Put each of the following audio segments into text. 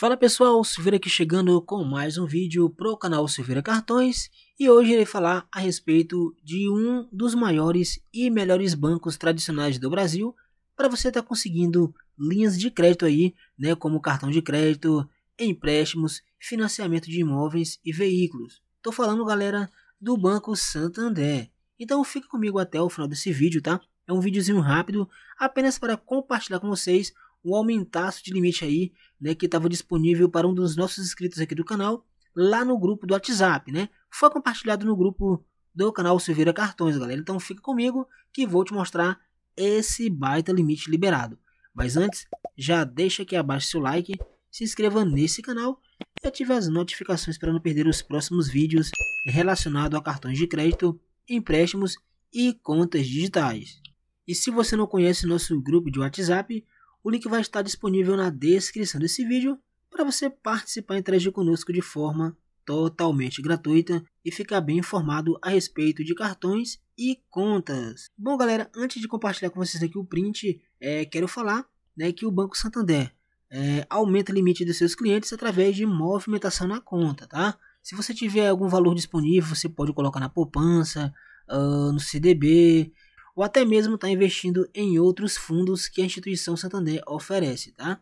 Fala pessoal, Silveira aqui chegando com mais um vídeo para o canal Silveira Cartões e hoje irei falar a respeito de um dos maiores e melhores bancos tradicionais do Brasil para você estar tá conseguindo linhas de crédito aí, né, como cartão de crédito, empréstimos, financiamento de imóveis e veículos. Tô falando, galera, do Banco Santander. Então fica comigo até o final desse vídeo, tá? É um videozinho rápido, apenas para compartilhar com vocês um aumentaço de limite aí, né, que estava disponível para um dos nossos inscritos aqui do canal, lá no grupo do WhatsApp, né? Foi compartilhado no grupo do canal Silveira Cartões, galera. Então fica comigo que vou te mostrar esse baita limite liberado. Mas antes, já deixa aqui abaixo seu like, se inscreva nesse canal e ative as notificações para não perder os próximos vídeos relacionados a cartões de crédito, empréstimos e contas digitais. E se você não conhece nosso grupo de WhatsApp, o link vai estar disponível na descrição desse vídeo para você participar e interagir conosco de forma totalmente gratuita e ficar bem informado a respeito de cartões e contas. Bom, galera, antes de compartilhar com vocês aqui o print, é, quero falar né, que o Banco Santander é, aumenta o limite dos seus clientes através de movimentação na conta, tá? Se você tiver algum valor disponível, você pode colocar na poupança, uh, no CDB, ou até mesmo estar tá investindo em outros fundos que a instituição Santander oferece, tá?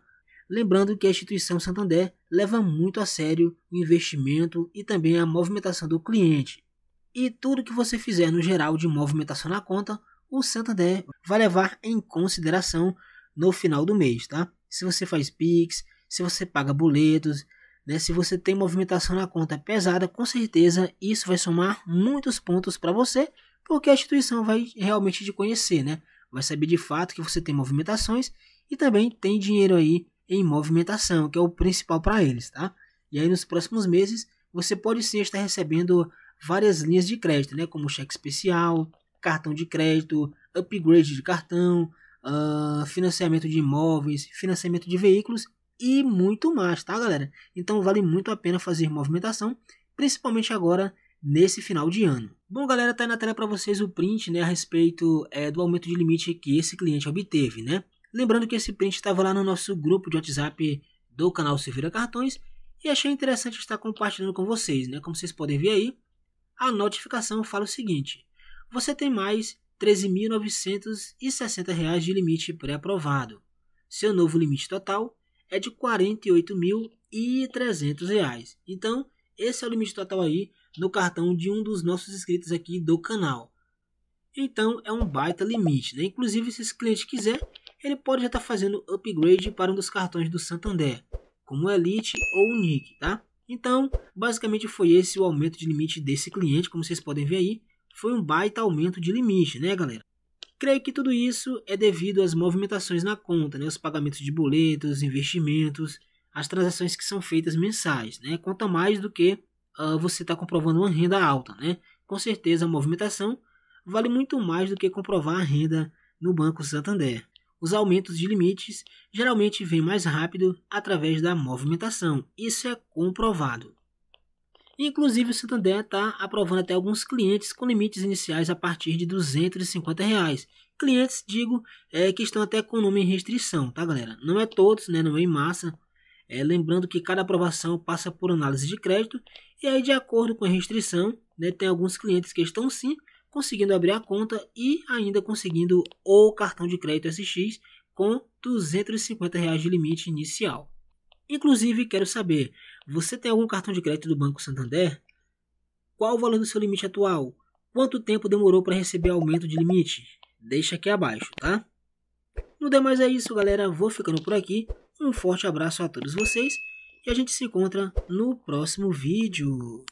Lembrando que a instituição Santander leva muito a sério o investimento e também a movimentação do cliente. E tudo que você fizer no geral de movimentação na conta, o Santander vai levar em consideração no final do mês, tá? Se você faz Pix, se você paga boletos, né? Se você tem movimentação na conta pesada, com certeza isso vai somar muitos pontos para você porque a instituição vai realmente te conhecer, né? Vai saber de fato que você tem movimentações e também tem dinheiro aí em movimentação, que é o principal para eles, tá? E aí nos próximos meses você pode sim estar recebendo várias linhas de crédito, né? Como cheque especial, cartão de crédito, upgrade de cartão, uh, financiamento de imóveis, financiamento de veículos e muito mais, tá, galera? Então vale muito a pena fazer movimentação, principalmente agora nesse final de ano. Bom, galera, tá aí na tela para vocês o print né, a respeito é, do aumento de limite que esse cliente obteve. Né? Lembrando que esse print estava lá no nosso grupo de WhatsApp do canal Silveira Cartões e achei interessante estar compartilhando com vocês. Né? Como vocês podem ver aí, a notificação fala o seguinte: você tem mais R$ 13.960 de limite pré-aprovado. Seu novo limite total é de R$ 48.300. Então, esse é o limite total aí no cartão de um dos nossos inscritos aqui do canal. Então é um baita limite, né? Inclusive, se esse cliente quiser, ele pode já estar tá fazendo upgrade para um dos cartões do Santander, como o Elite ou o tá? Então, basicamente foi esse o aumento de limite desse cliente, como vocês podem ver aí, foi um baita aumento de limite, né, galera? Creio que tudo isso é devido às movimentações na conta, né? os pagamentos de boletos, investimentos, as transações que são feitas mensais, né? conta mais do que uh, você está comprovando uma renda alta, né? Com certeza a movimentação vale muito mais do que comprovar a renda no Banco Santander. Os aumentos de limites geralmente vêm mais rápido através da movimentação, isso é comprovado. Inclusive, o Santander está aprovando até alguns clientes com limites iniciais a partir de R$ 250. Reais. Clientes, digo, é, que estão até com nome em restrição, tá galera? Não é todos, né? Não é em massa, é, lembrando que cada aprovação passa por análise de crédito e aí, de acordo com a restrição, né, tem alguns clientes que estão sim conseguindo abrir a conta e ainda conseguindo o cartão de crédito SX com R$ 250 reais de limite inicial. Inclusive, quero saber, você tem algum cartão de crédito do Banco Santander? Qual o valor do seu limite atual? Quanto tempo demorou para receber aumento de limite? Deixa aqui abaixo, tá? No demais é isso, galera. Vou ficando por aqui. Um forte abraço a todos vocês e a gente se encontra no próximo vídeo.